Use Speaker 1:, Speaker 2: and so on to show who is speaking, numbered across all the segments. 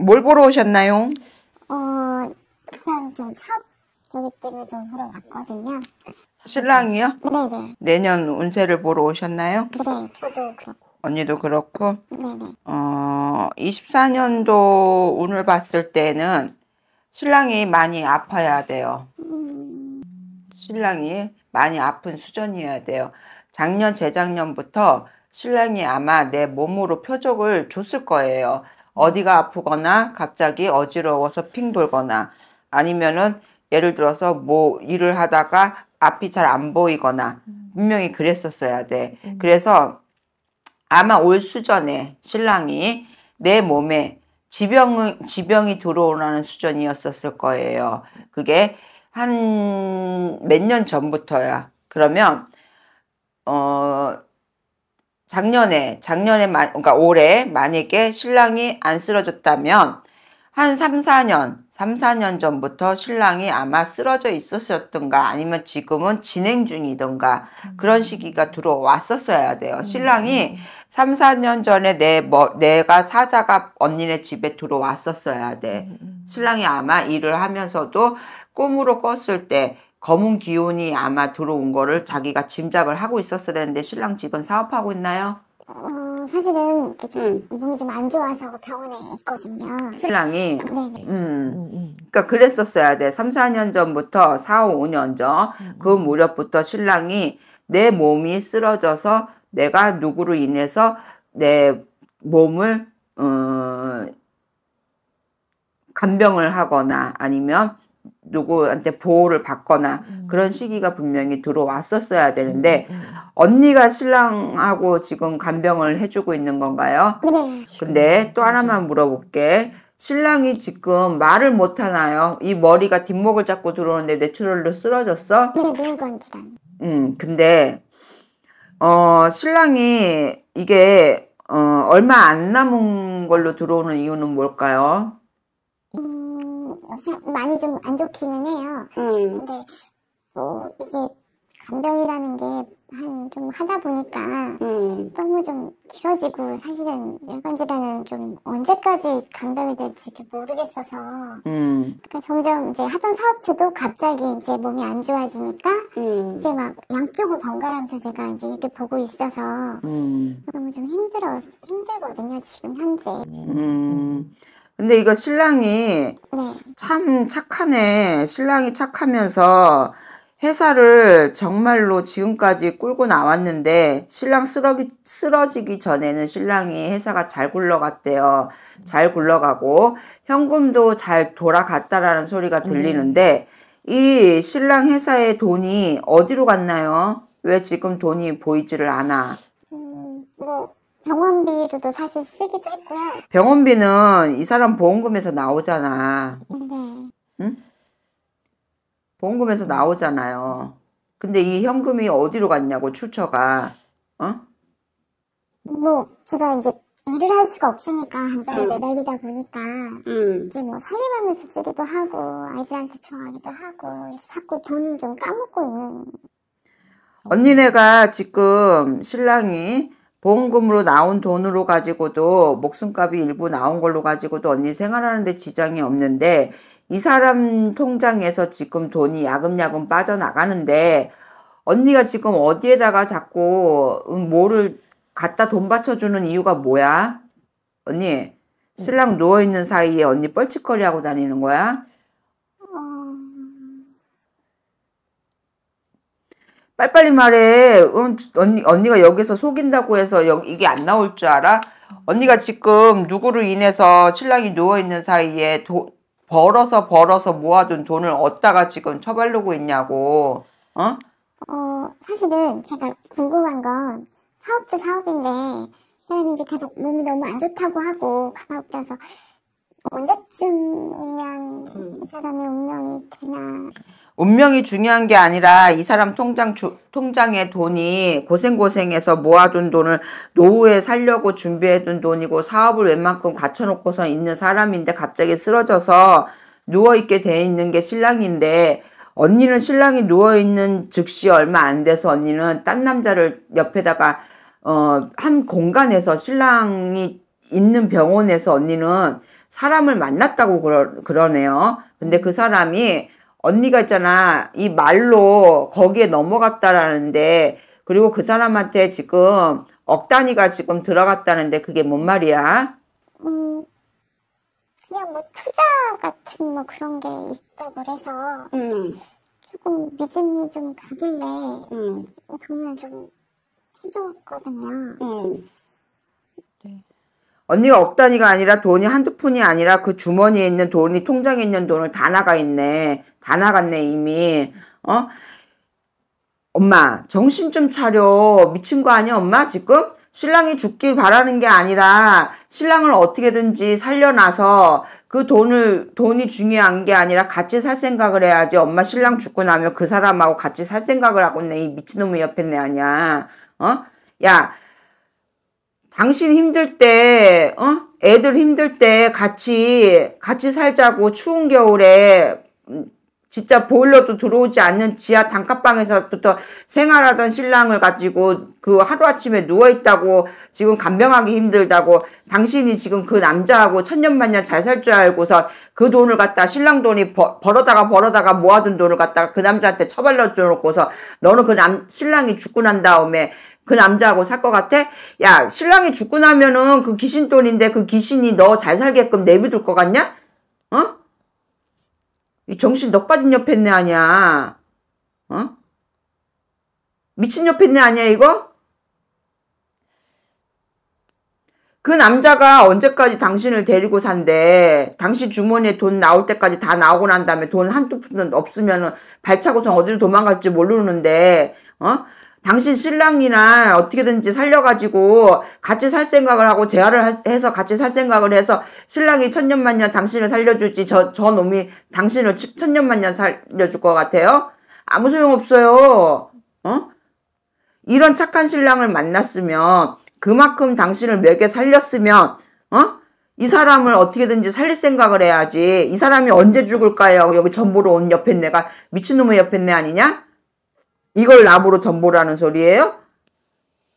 Speaker 1: 뭘 보러 오셨나요? 어, 일단 좀 사업 저기 때문에 좀 보러 왔거든요. 신랑이요? 네네. 내년 운세를 보러 오셨나요? 네, 저도 그렇고. 언니도 그렇고? 네네. 어, 24년도 운을 봤을 때는 신랑이 많이 아파야 돼요. 음. 신랑이 많이 아픈 수전이어야 돼요. 작년, 재작년부터 신랑이 아마 내 몸으로 표적을 줬을 거예요. 어디가 아프거나 갑자기 어지러워서 핑 돌거나 아니면은 예를 들어서 뭐 일을 하다가 앞이 잘 안 보이거나 음. 분명히 그랬었어야 돼. 음. 그래서 아마 올 수전에 신랑이 내 몸에 지병, 지병이 들어오라는 수전이었었을 거예요. 그게 한 몇 년 전부터야. 그러면, 어, 작년에 작년에 만 그러니까 올해 만약에 신랑이 안 쓰러졌다면 한 3, 4년 3, 4년 전부터 신랑이 아마 쓰러져 있었던가 아니면 지금은 진행 중이던가 그런 음. 시기가 들어왔었어야 돼요. 음. 신랑이 3, 4년 전에 내, 뭐, 내가 사자가 언니네 집에 들어왔었어야 돼. 음, 신랑이 아마 일을 하면서도 꿈으로 꿨을 때 검은 기운이 아마 들어온 거를 자기가 짐작을 하고 있었어야되는데 신랑 집은 사업하고 있나요? 어, 사실은 이렇게 좀 음. 몸이 좀 안 좋아서 병원에 있거든요. 신랑이 네네. 네. 음. 음, 음. 그러니까 그랬었어야 돼. 3, 4년 전부터 4, 5년 전 그 무렵부터 신랑이 내 몸이 쓰러져서 내가 누구로 인해서 내 몸을 어, 간병을 하거나 아니면 누구한테 보호를 받거나 음. 그런 시기가 분명히 들어왔었어야 되는데 음. 음, 음. 언니가 신랑하고 지금 간병을 해주고 있는 건가요? 네. 근데 또 하나만 물어볼게. 신랑이 지금 말을 못 하나요? 이 머리가 뒷목을 잡고 들어오는데 내추럴로 쓰러졌어? 네, 눈 건지랑. 음, 근데 어 신랑이 이게 어 얼마 안 남은 걸로 들어오는 이유는 뭘까요? 많이 좀 안 좋기는 해요. 음. 근데 뭐 이게 간병이라는 게 한 좀 하다 보니까 음. 너무 좀 길어지고 사실은 열반질환은 좀 언제까지 간병이 될지 모르겠어서 음. 그러니까 점점 이제 하던 사업체도 갑자기 이제 몸이 안 좋아지니까 음. 이제 막 양쪽을 번갈아면서 제가 이제 일을 보고 있어서 음. 너무 좀 힘들어 힘들거든요 지금 현재. 음. 근데 이거 신랑이 네. 참 착하네. 신랑이 착하면서 회사를 정말로 지금까지 끌고 나왔는데 신랑 쓰러기, 쓰러지기 전에는 신랑이 회사가 잘 굴러갔대요. 잘 굴러가고 현금도 잘 돌아갔다라는 소리가 음. 들리는데 이 신랑 회사의 돈이 어디로 갔나요? 왜 지금 돈이 보이지를 않아? 음, 뭐 병원비로도 사실 쓰기도 했고요. 병원비는 이 사람 보험금에서 나오잖아. 네. 응? 보험금에서 나오잖아요. 근데 이 현금이 어디로 갔냐고 출처가 어? 뭐 제가 이제 일을 할 수가 없으니까 한달에 응. 매달리다 보니까 응. 이제 뭐 살림하면서 쓰기도 하고 아이들한테 줘하기도 하고 자꾸 돈은좀 까먹고 있는 언니네가 지금 신랑이 보험금으로 나온 돈으로 가지고도 목숨값이 일부 나온 걸로 가지고도 언니 생활하는데 지장이 없는데 이 사람 통장에서 지금 돈이 야금야금 빠져나가는데 언니가 지금 어디에다가 자꾸 뭐를 갖다 돈 받쳐주는 이유가 뭐야? 언니 음. 신랑 누워있는 사이에 언니 뻘짓거리하고 다니는 거야? 빨리빨리 말해. 언니, 언니가 여기서 속인다고 해서 여기, 이게 안 나올 줄 알아? 언니가 지금 누구로 인해서 신랑이 누워있는 사이에 도, 벌어서 벌어서 모아둔 돈을 어디다가 지금 처발르고 있냐고. 어? 어, 사실은 제가 궁금한 건 사업도 사업인데 사람이 이제 계속 몸이 너무 안 좋다고 하고 가만 없어서 언제쯤이면 음. 이 사람의 운명이 되나 운명이 중요한 게 아니라 이 사람 통장 주, 통장에 돈이 고생고생해서 모아둔 돈을 노후에 살려고 준비해둔 돈이고 사업을 웬만큼 갖춰놓고서 있는 사람인데 갑자기 쓰러져서 누워있게 돼 있는 게 신랑인데 언니는 신랑이 누워있는 즉시 얼마 안 돼서 언니는 딴 남자를 옆에다가 어, 한 공간에서 신랑이 있는 병원에서 언니는 사람을 만났다고 그러, 그러네요. 근데 그 사람이 언니가 있잖아. 이 말로 거기에 넘어갔다라는데 그리고 그 사람한테 지금 억 단위가 지금 들어갔다는데 그게 뭔 말이야? 음, 그냥 뭐 투자 같은 뭐 그런 게 있다고 해서 음. 조금 믿음이 좀 가길래 음. 돈을 좀 해줬거든요. 음. 네. 언니가 없다니가 아니라 돈이 한두 푼이 아니라 그 주머니에 있는 돈이 통장에 있는 돈을 다 나가 있네. 다 나갔네 이미. 어? 엄마 정신 좀 차려. 미친 거 아니야 엄마 지금? 신랑이 죽길 바라는 게 아니라 신랑을 어떻게든지 살려놔서 그 돈을 돈이 중요한 게 아니라 같이 살 생각을 해야지 엄마 신랑 죽고 나면 그 사람하고 같이 살 생각을 하고 있네 이미친놈이 옆에 내 아니야 어? 야 당신 힘들 때, 어? 애들 힘들 때 같이, 같이 살자고 추운 겨울에 음, 진짜 보일러도 들어오지 않는 지하 단칸방에서부터 생활하던 신랑을 가지고 그 하루아침에 누워있다고 지금 간병하기 힘들다고 당신이 지금 그 남자하고 천년만년 잘 살 줄 알고서 그 돈을 갖다 신랑 돈이 버, 벌어다가 벌어다가 모아둔 돈을 갖다가 그 남자한테 처발러 줘놓고서 너는 그 남, 신랑이 죽고 난 다음에 그 남자하고 살 것 같아? 야 신랑이 죽고 나면은 그 귀신 돈인데 그 귀신이 너 잘 살게끔 내비둘 것 같냐? 어? 이 정신 넋 빠진 옆했네 아니야. 어? 미친 옆했네 아니야 이거? 그 남자가 언제까지 당신을 데리고 산대. 당신 주머니에 돈 나올 때까지 다 나오고 난 다음에 돈 한두 푼도 없으면 발차고선 어디로 도망갈지 모르는데 어? 당신 신랑이나 어떻게든지 살려가지고 같이 살 생각을 하고 재활을 해서 같이 살 생각을 해서 신랑이 천년만년 당신을 살려줄지 저, 저 놈이 당신을 천년만년 살려줄 것 같아요? 아무 소용없어요. 어? 이런 착한 신랑을 만났으면 그만큼 당신을 몇개 살렸으면 어? 이 사람을 어떻게든지 살릴 생각을 해야지 이 사람이 언제 죽을까요? 여기 전보로 온 옆에 내가 미친놈의 옆에 내 아니냐? 이걸 나무로 전보라는 소리예요?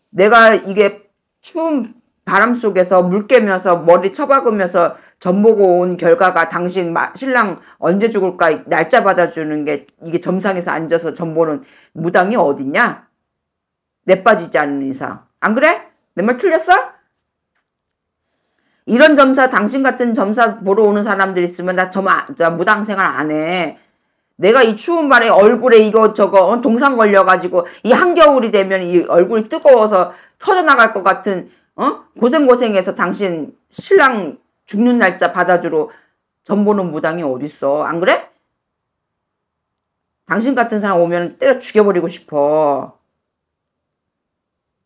Speaker 1: 내가 이게 추운 바람 속에서 물 깨면서 머리 처박으면서 전보고 온 결과가 당신 신랑 언제 죽을까 날짜 받아주는 게 이게 점상에서 앉아서 전보는 무당이 어딨냐? 내빠지지 않는 이상. 안 그래? 내 말 틀렸어? 이런 점사 당신 같은 점사 보러 오는 사람들 있으면 나점 아, 무당 생활 안 해. 내가 이 추운 발에 얼굴에 이것 저거 어, 동상 걸려가지고 이 한겨울이 되면 이 얼굴이 뜨거워서 터져나갈 것 같은 어? 고생고생해서 당신 신랑 죽는 날짜 받아주러 전보는 무당이 어딨어 안 그래? 당신 같은 사람 오면 때려 죽여버리고 싶어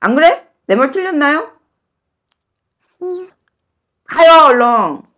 Speaker 1: 안 그래? 내 말 틀렸나요? 아니 가요 얼렁